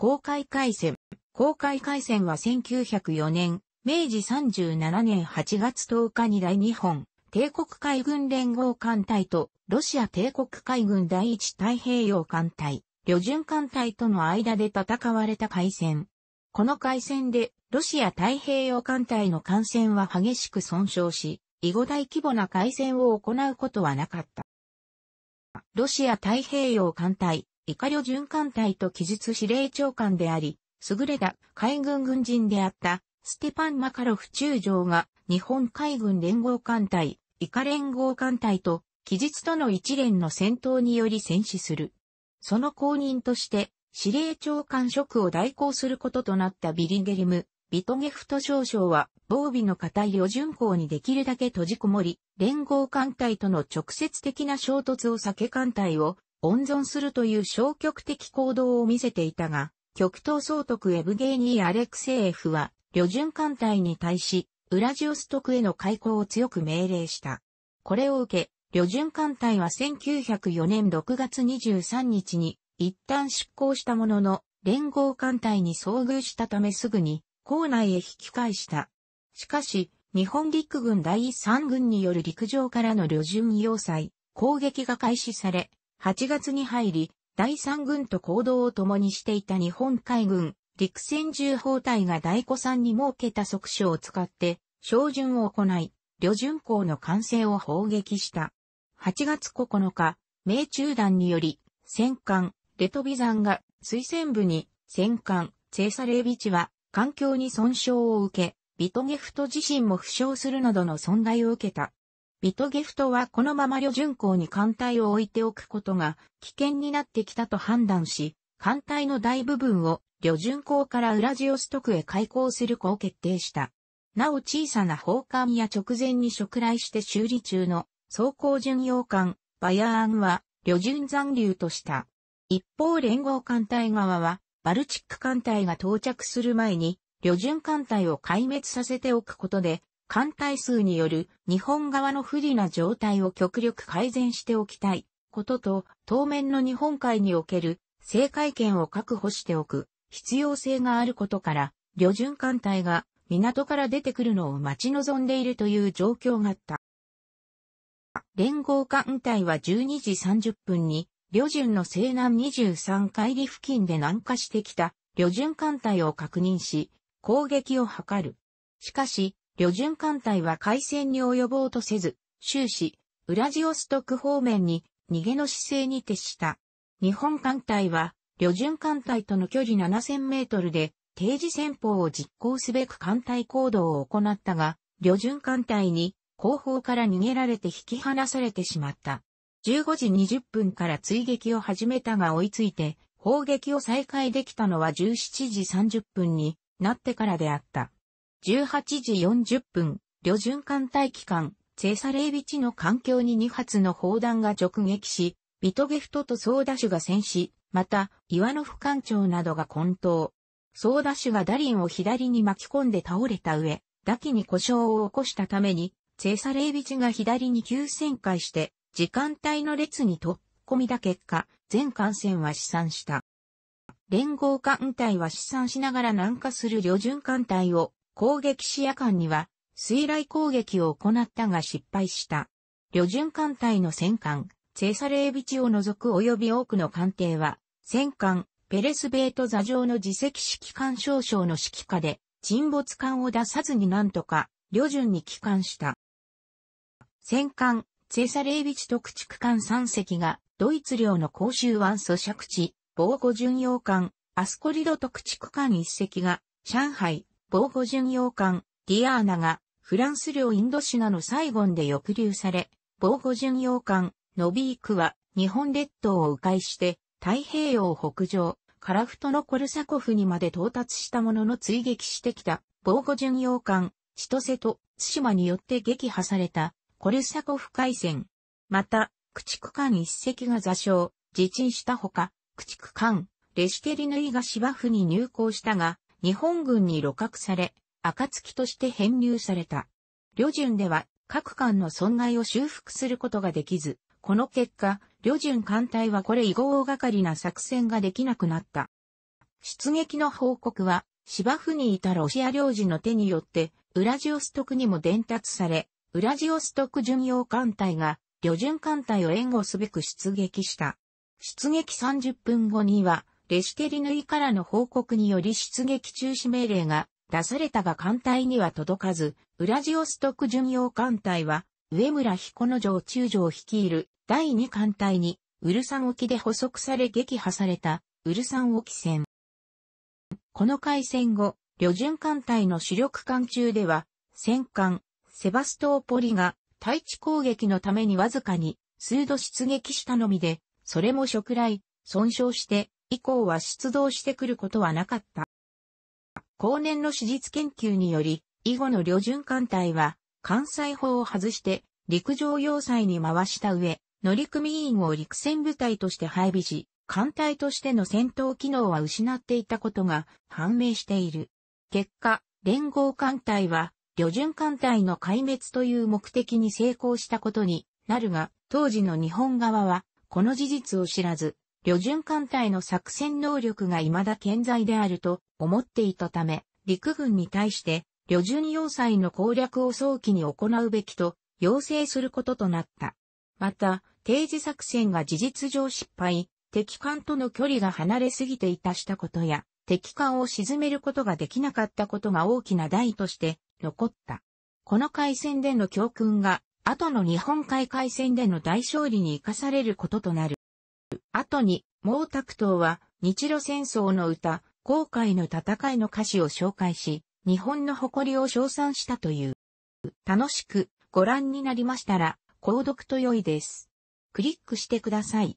公開回線。公開回線は1904年、明治37年8月10日に大日本、帝国海軍連合艦隊と、ロシア帝国海軍第一太平洋艦隊、旅順艦隊との間で戦われた海戦。この海戦で、ロシア太平洋艦隊の艦船は激しく損傷し、以後大規模な海戦を行うことはなかった。ロシア太平洋艦隊、イカリョ艦隊と記述司令長官であり、優れた海軍軍人であったステパン・マカロフ中将が日本海軍連合艦隊、イカ連合艦隊と記述との一連の戦闘により戦死する。その後任として司令長官職を代行することとなったビリゲリム、ビトゲフト少将は防備の固い旅巡航にできるだけ閉じこもり、連合艦隊との直接的な衝突を避け艦隊を温存するという消極的行動を見せていたが、極東総督エブゲーニー・アレクセーフは、旅順艦隊に対し、ウラジオストクへの開港を強く命令した。これを受け、旅順艦隊は1904年6月23日に一旦出港したものの、連合艦隊に遭遇したためすぐに、港内へ引き返した。しかし、日本陸軍第3軍による陸上からの旅順要塞、攻撃が開始され、8月に入り、第3軍と行動を共にしていた日本海軍、陸戦重砲隊が大古山に設けた即所を使って、照準を行い、旅順港の完成を砲撃した。8月9日、命中弾により、戦艦、レトビザンが水戦部に、戦艦、チェサレービチは、環境に損傷を受け、ビトゲフト自身も負傷するなどの損害を受けた。ビトゲフトはこのまま旅順港に艦隊を置いておくことが危険になってきたと判断し、艦隊の大部分を旅順港からウラジオストクへ開港する子を決定した。なお小さな砲艦や直前に触来して修理中の装甲巡洋艦バヤーンは旅順残留とした。一方連合艦隊側はバルチック艦隊が到着する前に旅順艦隊を壊滅させておくことで艦隊数による日本側の不利な状態を極力改善しておきたいことと、当面の日本海における制海権を確保しておく必要性があることから、旅順艦隊が港から出てくるのを待ち望んでいるという状況があった。連合艦隊は12時30分に、旅順の西南23海里付近で南下してきた旅順艦隊を確認し、攻撃を図る。しかし、旅順艦隊は海戦に及ぼうとせず、終始、ウラジオストク方面に逃げの姿勢に徹した。日本艦隊は、旅順艦隊との距離7000メートルで、定時戦法を実行すべく艦隊行動を行ったが、旅順艦隊に後方から逃げられて引き離されてしまった。15時20分から追撃を始めたが追いついて、砲撃を再開できたのは17時30分になってからであった。18時40分、旅順艦隊機関、セーサレイビチの環境に2発の砲弾が直撃し、ビトゲフトとソーダュが戦死、また、岩の副艦長などが混沌。ソーダュがダリンを左に巻き込んで倒れた上、ダキに故障を起こしたために、セーサレイビチが左に急旋回して、時間帯の列に突っ込みだ結果、全艦船は死産した。連合艦隊は試算しながら南下する旅順艦隊を攻撃視野艦には、水雷攻撃を行ったが失敗した。旅順艦隊の戦艦、チェサレービチを除く及び多くの艦艇は、戦艦、ペレスベート座上の自責指揮官少将の指揮下で、沈没艦を出さずになんとか、旅順に帰還した。戦艦、チェサレービチ特駆逐艦3隻が、ドイツ領の公衆湾租借地、防護巡洋艦、アスコリド特駆逐艦1隻が、上海、防護巡洋艦、ディアーナが、フランス領インドシナのサイゴンで抑留され、防護巡洋艦、ノビークは、日本列島を迂回して、太平洋北上、カラフトのコルサコフにまで到達したものの追撃してきた、防護巡洋艦、千歳と対馬によって撃破された、コルサコフ海戦。また、駆逐艦一隻が座礁、自沈したほか、駆逐艦、レシテリヌイが芝生に入港したが、日本軍に露獲され、暁として編入された。旅順では各艦の損害を修復することができず、この結果、旅順艦隊はこれ以後大掛かりな作戦ができなくなった。出撃の報告は、芝生にいたロシア領事の手によって、ウラジオストクにも伝達され、ウラジオストク巡洋艦隊が、旅順艦隊を援護すべく出撃した。出撃30分後には、レシテリヌイからの報告により出撃中止命令が出されたが艦隊には届かず、ウラジオストク巡洋艦隊は、上村彦之城中将率いる第二艦隊に、ウルサン沖で捕捉され撃破された、ウルサン沖戦。この海戦後、旅順艦隊の主力艦中では、戦艦、セバストーポリが、対地攻撃のためにわずかに、数度出撃したのみで、それも食雷、損傷して、以降は出動してくることはなかった。後年の史実研究により、以後の旅順艦隊は、艦載法を外して、陸上要塞に回した上、乗組員を陸戦部隊として配備し、艦隊としての戦闘機能は失っていたことが判明している。結果、連合艦隊は、旅順艦隊の壊滅という目的に成功したことになるが、当時の日本側は、この事実を知らず、旅順艦隊の作戦能力が未だ健在であると思っていたため、陸軍に対して、旅順要塞の攻略を早期に行うべきと、要請することとなった。また、定時作戦が事実上失敗、敵艦との距離が離れすぎていたしたことや、敵艦を沈めることができなかったことが大きな題として残った。この海戦での教訓が、後の日本海海戦での大勝利に生かされることとなる。後に、毛沢東は日露戦争の歌、後悔の戦いの歌詞を紹介し、日本の誇りを称賛したという。楽しくご覧になりましたら、購読と良いです。クリックしてください。